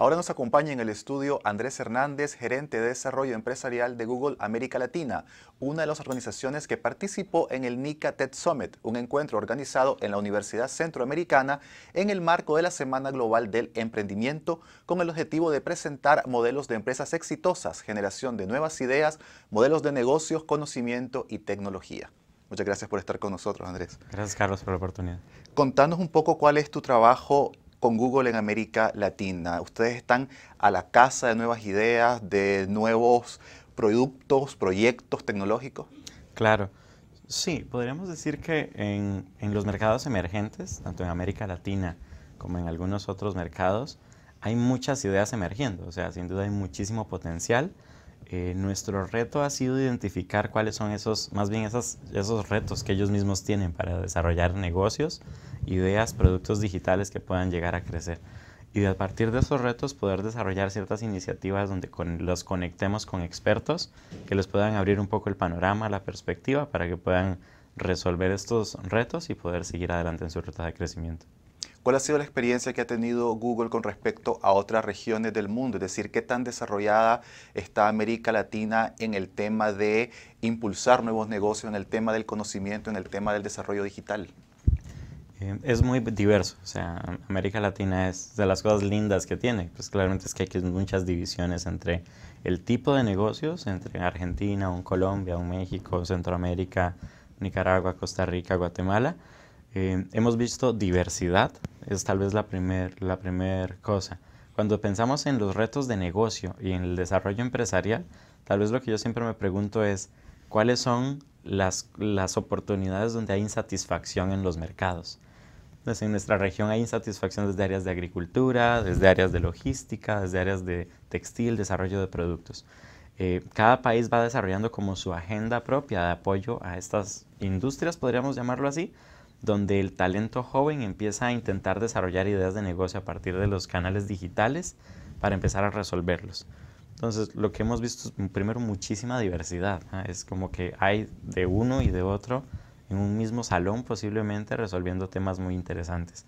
Ahora nos acompaña en el estudio Andrés Hernández, gerente de desarrollo empresarial de Google América Latina, una de las organizaciones que participó en el NICA TED Summit, un encuentro organizado en la Universidad Centroamericana en el marco de la Semana Global del Emprendimiento, con el objetivo de presentar modelos de empresas exitosas, generación de nuevas ideas, modelos de negocios, conocimiento y tecnología. Muchas gracias por estar con nosotros, Andrés. Gracias, Carlos, por la oportunidad. Contanos un poco cuál es tu trabajo con Google en América Latina. Ustedes están a la casa de nuevas ideas, de nuevos productos, proyectos tecnológicos. Claro. Sí, podríamos decir que en, en, los mercados emergentes, tanto en América Latina como en algunos otros mercados, hay muchas ideas emergiendo. O sea, sin duda hay muchísimo potencial eh, nuestro reto ha sido identificar cuáles son esos, más bien esos retos que ellos mismos tienen para desarrollar negocios, ideas, productos digitales que puedan llegar a crecer. Y a partir de esos retos poder desarrollar ciertas iniciativas donde los conectemos con expertos que les puedan abrir un poco el panorama, la perspectiva, para que puedan resolver estos retos y poder seguir adelante en su ruta de crecimiento. ¿Cuál ha sido la experiencia que ha tenido Google con respecto a otras regiones del mundo? Es decir, ¿qué tan desarrollada está América Latina en el tema de impulsar nuevos negocios, en el tema del conocimiento, en el tema del desarrollo digital? Eh, es muy diverso. O sea, América Latina es de las cosas lindas que tiene. Pues claramente es que hay muchas divisiones entre el tipo de negocios, entre Argentina, un Colombia, un México, Centroamérica, Nicaragua, Costa Rica, Guatemala. Eh, hemos visto diversidad, es tal vez la primera la primer cosa. Cuando pensamos en los retos de negocio y en el desarrollo empresarial, tal vez lo que yo siempre me pregunto es, ¿cuáles son las, las oportunidades donde hay insatisfacción en los mercados? Pues en nuestra región hay insatisfacción desde áreas de agricultura, desde áreas de logística, desde áreas de textil, desarrollo de productos. Eh, cada país va desarrollando como su agenda propia de apoyo a estas industrias, podríamos llamarlo así, donde el talento joven empieza a intentar desarrollar ideas de negocio a partir de los canales digitales para empezar a resolverlos. Entonces, lo que hemos visto es primero muchísima diversidad. Es como que hay de uno y de otro en un mismo salón posiblemente resolviendo temas muy interesantes.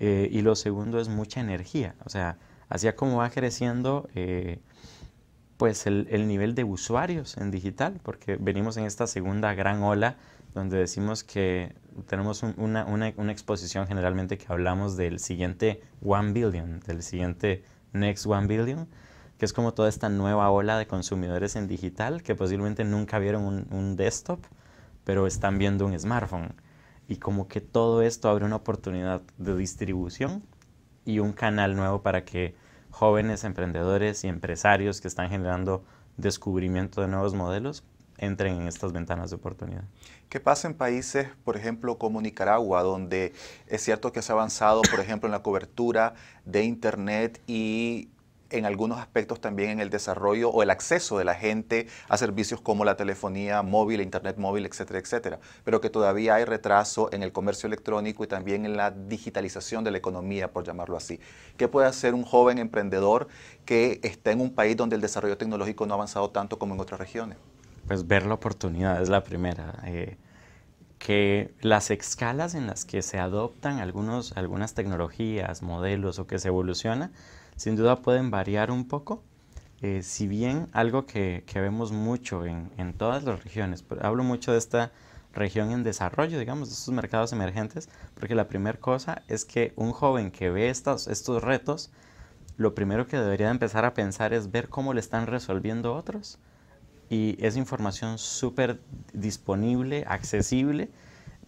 Eh, y lo segundo es mucha energía. O sea, así como va creciendo eh, pues el nivel de usuarios en digital, porque venimos en esta segunda gran ola donde decimos que tenemos una, exposición generalmente que hablamos del siguiente One Billion, del siguiente Next One Billion, que es como toda esta nueva ola de consumidores en digital que posiblemente nunca vieron un desktop, pero están viendo un smartphone. Y como que todo esto abre una oportunidad de distribución y un canal nuevo para que jóvenes emprendedores y empresarios que están generando descubrimiento de nuevos modelos entren en estas ventanas de oportunidad. ¿Qué pasa en países, por ejemplo, como Nicaragua, donde es cierto que se ha avanzado, por ejemplo, en la cobertura de Internet y en algunos aspectos también en el desarrollo o el acceso de la gente a servicios como la telefonía móvil, internet móvil, etcétera, etcétera, pero que todavía hay retraso en el comercio electrónico y también en la digitalización de la economía, por llamarlo así. ¿Qué puede hacer un joven emprendedor que está en un país donde el desarrollo tecnológico no ha avanzado tanto como en otras regiones? pues ver la oportunidad es la primera. Eh, que las escalas en las que se adoptan algunos, algunas tecnologías, modelos o que se evoluciona, sin duda pueden variar un poco. Eh, si bien algo que, vemos mucho en, todas las regiones, hablo mucho de esta región en desarrollo, digamos, de estos mercados emergentes, porque la primera cosa es que un joven que ve estos retos, lo primero que debería empezar a pensar es ver cómo le están resolviendo otros y es información súper disponible, accesible,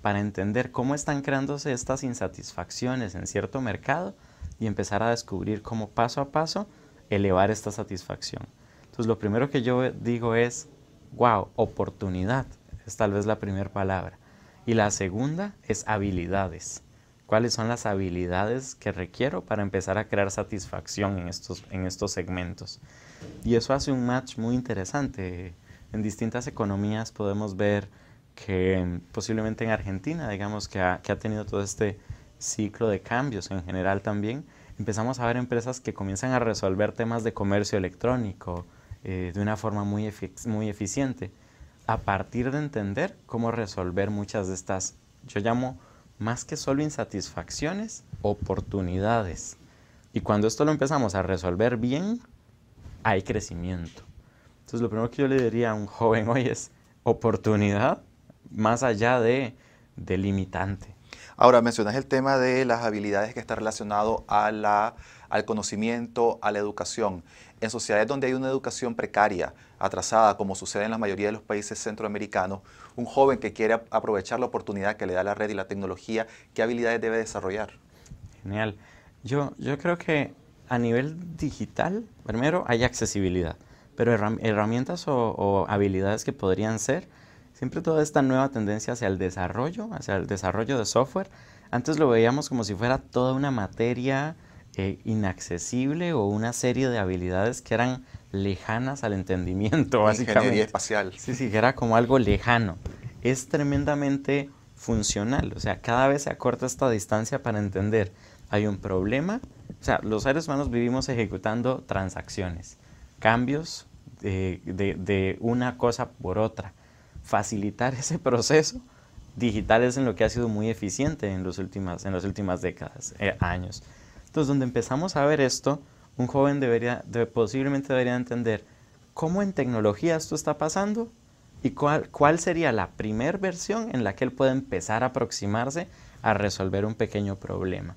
para entender cómo están creándose estas insatisfacciones en cierto mercado y empezar a descubrir cómo paso a paso elevar esta satisfacción. Entonces lo primero que yo digo es, wow, oportunidad, es tal vez la primera palabra. Y la segunda es habilidades. ¿Cuáles son las habilidades que requiero para empezar a crear satisfacción en estos, en estos segmentos? Y eso hace un match muy interesante. En distintas economías podemos ver que mm, posiblemente en Argentina, digamos, que ha, tenido todo este ciclo de cambios en general también, empezamos a ver empresas que comienzan a resolver temas de comercio electrónico eh, de una forma muy, muy eficiente, a partir de entender cómo resolver muchas de estas, yo llamo más que solo insatisfacciones, oportunidades. Y cuando esto lo empezamos a resolver bien, hay crecimiento. Entonces, lo primero que yo le diría a un joven hoy es oportunidad más allá de, delimitante. limitante. Ahora, mencionas el tema de las habilidades que está relacionado a la, al conocimiento, a la educación. En sociedades donde hay una educación precaria, atrasada, como sucede en la mayoría de los países centroamericanos, un joven que quiere aprovechar la oportunidad que le da la red y la tecnología, ¿qué habilidades debe desarrollar? Genial. Yo, yo creo que a nivel digital, primero hay accesibilidad, pero herramientas o, habilidades que podrían ser, siempre toda esta nueva tendencia hacia el desarrollo, hacia el desarrollo de software, antes lo veíamos como si fuera toda una materia eh, inaccesible o una serie de habilidades que eran lejanas al entendimiento, básicamente. Ingeniería espacial. Sí, sí, que era como algo lejano. Es tremendamente funcional, o sea, cada vez se acorta esta distancia para entender hay un problema. O sea, los seres humanos vivimos ejecutando transacciones, cambios eh, de, una cosa por otra. Facilitar ese proceso digital es en lo que ha sido muy eficiente en, en las últimas décadas, eh, años. Entonces, donde empezamos a ver esto, un joven debería, posiblemente debería entender cómo en tecnología esto está pasando y cuál, cuál sería la primer versión en la que él puede empezar a aproximarse a resolver un pequeño problema.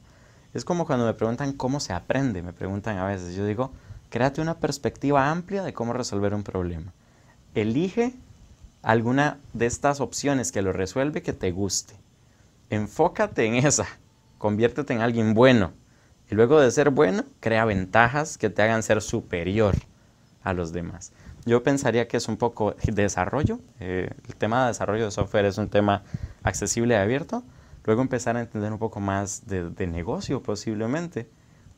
Es como cuando me preguntan cómo se aprende, me preguntan a veces, yo digo, créate una perspectiva amplia de cómo resolver un problema. Elige alguna de estas opciones que lo resuelve que te guste. Enfócate en esa, conviértete en alguien bueno. Y luego de ser bueno, crea ventajas que te hagan ser superior a los demás. Yo pensaría que es un poco desarrollo. Eh, el tema de desarrollo de software es un tema accesible y abierto, Luego empezar a entender un poco más de, negocio posiblemente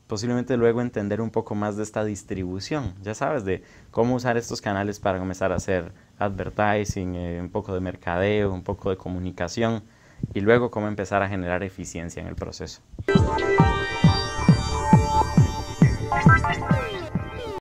posiblemente luego entender un poco más de esta distribución, ya sabes, de cómo usar estos canales para comenzar a hacer advertising, eh, un poco de mercadeo, un poco de comunicación y luego cómo empezar a generar eficiencia en el proceso.